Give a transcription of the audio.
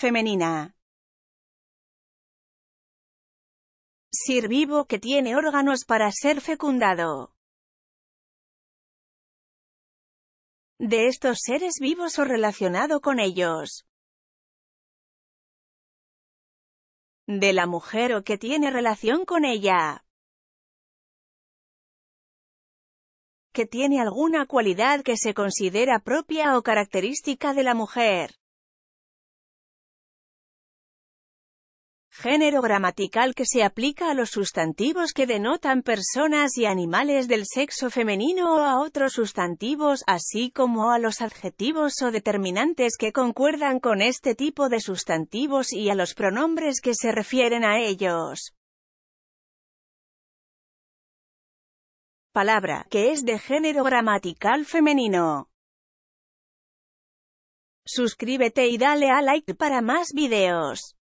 femenina. Ser vivo que tiene órganos para ser fecundado. De estos seres vivos o relacionado con ellos. De la mujer o que tiene relación con ella. Que tiene alguna cualidad que se considera propia o característica de la mujer. género gramatical que se aplica a los sustantivos que denotan personas y animales del sexo femenino o a otros sustantivos, así como a los adjetivos o determinantes que concuerdan con este tipo de sustantivos y a los pronombres que se refieren a ellos. Palabra, que es de género gramatical femenino. Suscríbete y dale a like para más videos.